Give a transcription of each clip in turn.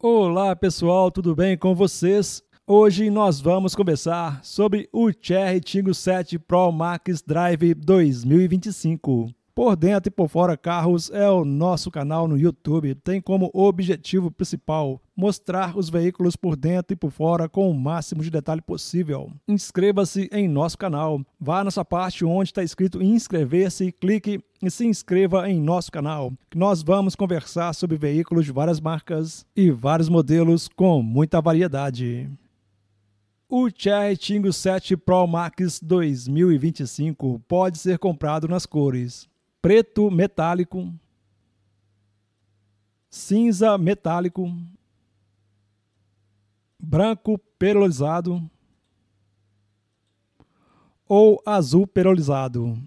Olá pessoal, tudo bem com vocês? Hoje nós vamos conversar sobre o Cherry Tingo 7 Pro Max Drive 2025 por dentro e por fora carros é o nosso canal no YouTube. Tem como objetivo principal mostrar os veículos por dentro e por fora com o máximo de detalhe possível. Inscreva-se em nosso canal. Vá nessa parte onde está escrito inscrever-se, clique e se inscreva em nosso canal. Nós vamos conversar sobre veículos de várias marcas e vários modelos com muita variedade. O Cherry Tingo 7 Pro Max 2025 pode ser comprado nas cores preto metálico, cinza metálico, branco perolizado ou azul perolizado.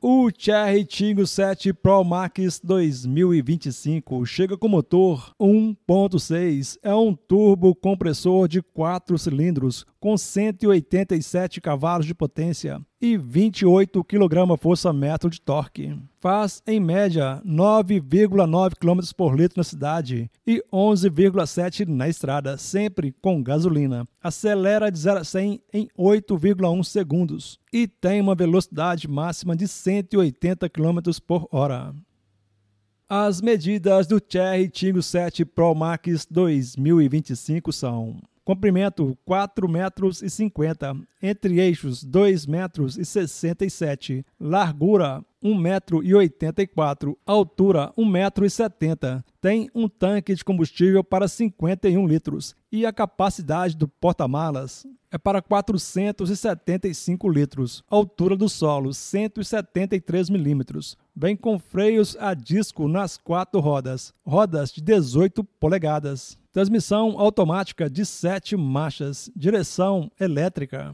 O Cherry Tingo 7 Pro Max 2025 chega com motor 1.6. É um turbo compressor de 4 cilindros com 187 cavalos de potência e 28 kg força-metro de torque. Faz, em média, 9,9 km por litro na cidade e 11,7 na estrada, sempre com gasolina. Acelera de 0 a 100 em 8,1 segundos e tem uma velocidade máxima de 180 km por hora. As medidas do Cherry Tiggo 7 Pro Max 2025 são comprimento 4 metros e 50, entre eixos 2 metros e 67, largura 1 metro e 84, altura 1 metro e 70. Tem um tanque de combustível para 51 litros e a capacidade do porta-malas é para 475 litros. Altura do solo 173 milímetros. Vem com freios a disco nas quatro rodas, rodas de 18 polegadas transmissão automática de sete marchas, direção elétrica.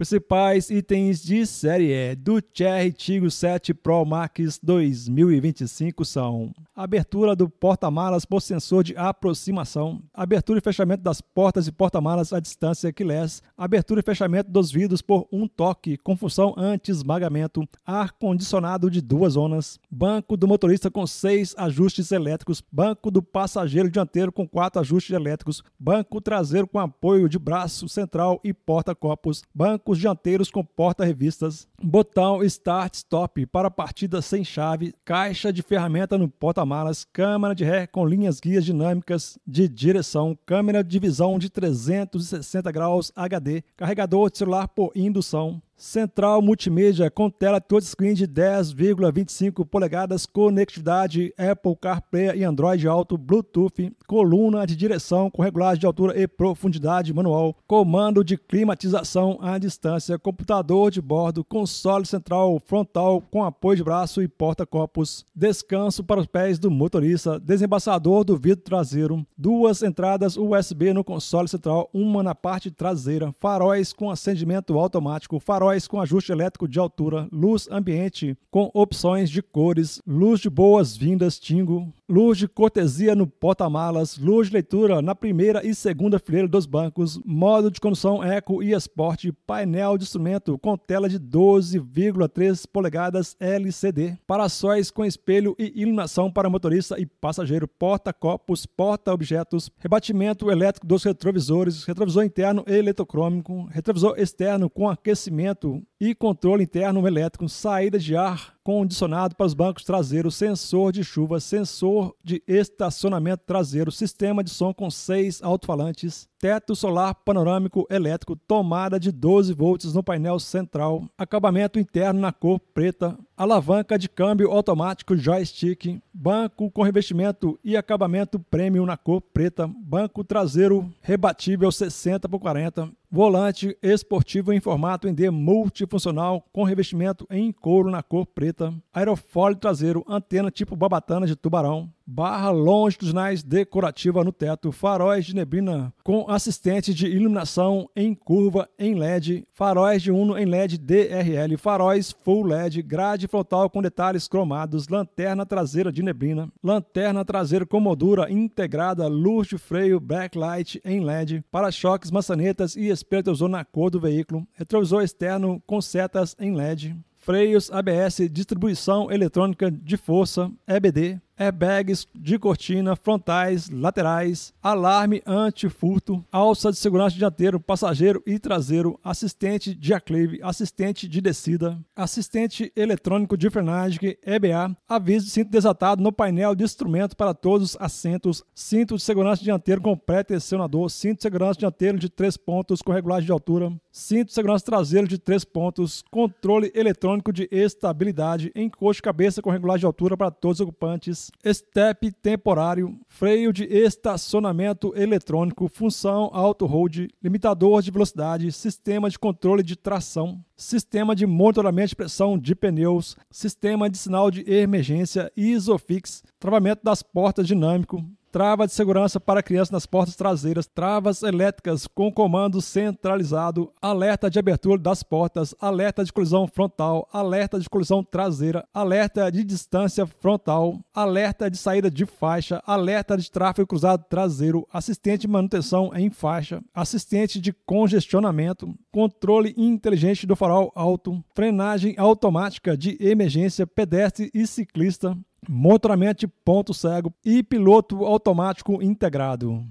Principais itens de série do Cherry tigo 7 Pro Max 2025 são abertura do porta-malas por sensor de aproximação, abertura e fechamento das portas e porta-malas à distância keyless, abertura e fechamento dos vidros por um toque com função anti-esmagamento, ar-condicionado de duas zonas, banco do motorista com seis ajustes elétricos, banco do passageiro dianteiro com quatro ajustes elétricos, banco traseiro com apoio de braço central e porta-copos, banco blocos dianteiros com porta-revistas, botão start-stop para partida sem chave, caixa de ferramenta no porta-malas, câmera de ré com linhas guias dinâmicas de direção, câmera de visão de 360 graus HD, carregador de celular por indução, Central multimídia com tela touchscreen de 10,25 polegadas, conectividade Apple CarPlay e Android Auto, Bluetooth, coluna de direção com regulagem de altura e profundidade manual, comando de climatização à distância, computador de bordo, console central frontal com apoio de braço e porta-copos, descanso para os pés do motorista, desembaçador do vidro traseiro, duas entradas USB no console central, uma na parte traseira, faróis com acendimento automático, faróis faróis com ajuste elétrico de altura, luz ambiente com opções de cores, luz de boas-vindas, tingo, Luz de cortesia no porta-malas, luz de leitura na primeira e segunda fileira dos bancos, modo de condução Eco e Esporte, painel de instrumento com tela de 12,3 polegadas LCD, para-sóis com espelho e iluminação para motorista e passageiro, porta-copos, porta-objetos, rebatimento elétrico dos retrovisores, retrovisor interno eletrocrômico, retrovisor externo com aquecimento e controle interno elétrico, saída de ar condicionado para os bancos traseiros, sensor de chuva, sensor de estacionamento traseiro, sistema de som com seis alto-falantes, teto solar panorâmico elétrico, tomada de 12 volts no painel central, acabamento interno na cor preta, alavanca de câmbio automático joystick, banco com revestimento e acabamento premium na cor preta, banco traseiro rebatível 60 por 40, volante esportivo em formato em D multifuncional com revestimento em couro na cor preta, aerofólio traseiro, antena tipo babatana de tubarão, barra longe dos nais decorativa no teto, faróis de neblina com assistente de iluminação em curva em LED, faróis de Uno em LED DRL, faróis full LED, grade frontal com detalhes cromados, lanterna traseira de neblina, lanterna traseira com moldura integrada, luz de freio, backlight em LED, para-choques, maçanetas e espelho na cor do veículo, retrovisor externo com setas em LED, freios ABS, distribuição eletrônica de força, EBD, airbags de cortina, frontais, laterais, alarme anti-furto, alça de segurança dianteiro, passageiro e traseiro, assistente de aclive, assistente de descida, assistente eletrônico de frenagem, EBA, aviso de cinto desatado no painel de instrumento para todos os assentos, cinto de segurança dianteiro com pré-tensionador, cinto de segurança dianteiro de três pontos com regulagem de altura, cinto de segurança traseiro de três pontos, controle eletrônico de estabilidade, encosto de cabeça com regulagem de altura para todos os ocupantes, estepe temporário, freio de estacionamento eletrônico, função auto-hold, limitador de velocidade, sistema de controle de tração, sistema de monitoramento de pressão de pneus, sistema de sinal de emergência, ISOFIX, travamento das portas dinâmico, trava de segurança para crianças nas portas traseiras, travas elétricas com comando centralizado, alerta de abertura das portas, alerta de colisão frontal, alerta de colisão traseira, alerta de distância frontal, alerta de saída de faixa, alerta de tráfego cruzado traseiro, assistente de manutenção em faixa, assistente de congestionamento, controle inteligente do farol alto, frenagem automática de emergência pedestre e ciclista, monitoramento ponto cego e piloto automático integrado.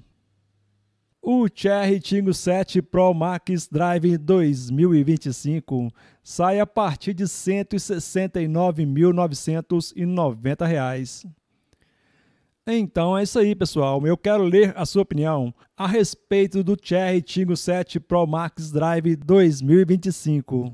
O Cherry Tingo 7 Pro Max Drive 2025 sai a partir de R$ 169.990. Então é isso aí, pessoal. Eu quero ler a sua opinião a respeito do Cherry Tingo 7 Pro Max Drive 2025.